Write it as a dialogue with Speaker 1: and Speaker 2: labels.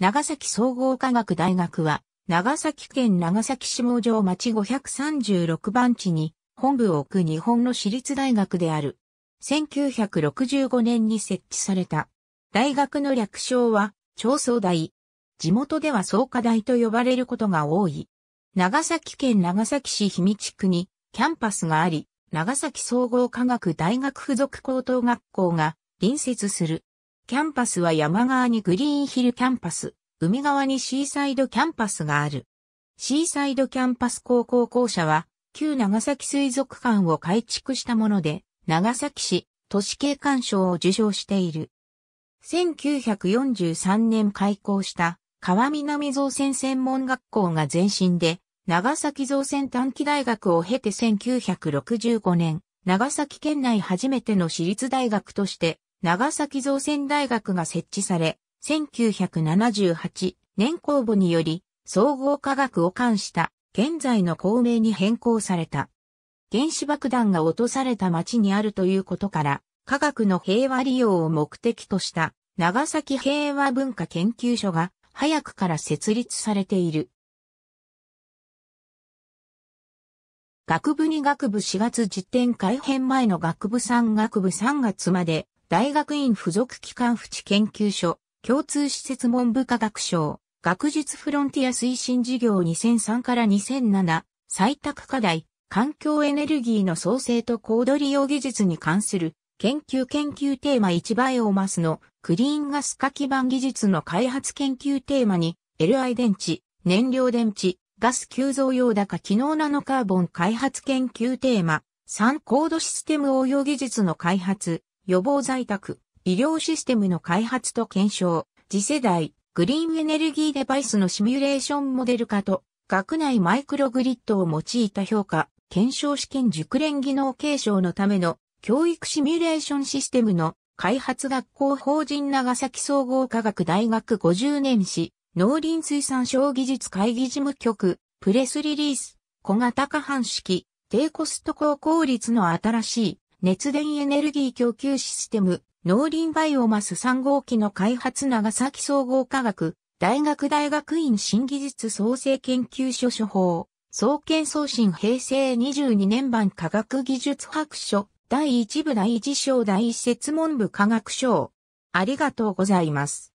Speaker 1: 長崎総合科学大学は、長崎県長崎市網上町536番地に本部を置く日本の私立大学である。1965年に設置された。大学の略称は、長総大。地元では総科大と呼ばれることが多い。長崎県長崎市氷見地区にキャンパスがあり、長崎総合科学大学附属高等学校が隣接する。キャンパスは山側にグリーンヒルキャンパス、海側にシーサイドキャンパスがある。シーサイドキャンパス高校校舎は、旧長崎水族館を改築したもので、長崎市都市景観賞を受賞している。1943年開校した川南造船専門学校が前身で、長崎造船短期大学を経て1965年、長崎県内初めての私立大学として長崎造船大学が設置され、1978年公募により、総合科学を冠した現在の校名に変更された。原子爆弾が落とされた町にあるということから、科学の平和利用を目的とした長崎平和文化研究所が早くから設立されている。学部2学部4月実典改編前の学部3学部3月まで大学院附属機関淵研究所、共通施設文部科学省、学術フロンティア推進事業2003から2007、採択課題、環境エネルギーの創生と高度利用技術に関する研究研究テーマ1バイオマスのクリーンガス化基盤技術の開発研究テーマに LI 電池、燃料電池、ガス急増用高機能ナノカーボン開発研究テーマ3高度システム応用技術の開発予防在宅、医療システムの開発と検証、次世代、グリーンエネルギーデバイスのシミュレーションモデル化と、学内マイクログリッドを用いた評価、検証試験熟練技能継承のための教育シミュレーションシステムの開発学校法人長崎総合科学大学50年史農林水産省技術会議事務局プレスリリース小型化半式低コスト高効率の新しい熱電エネルギー供給システム、農林バイオマス3号機の開発長崎総合科学、大学大学院新技術創生研究所処方、総研送信平成22年版科学技術白書、第1部第1章第1節文部科学省。ありがとうございます。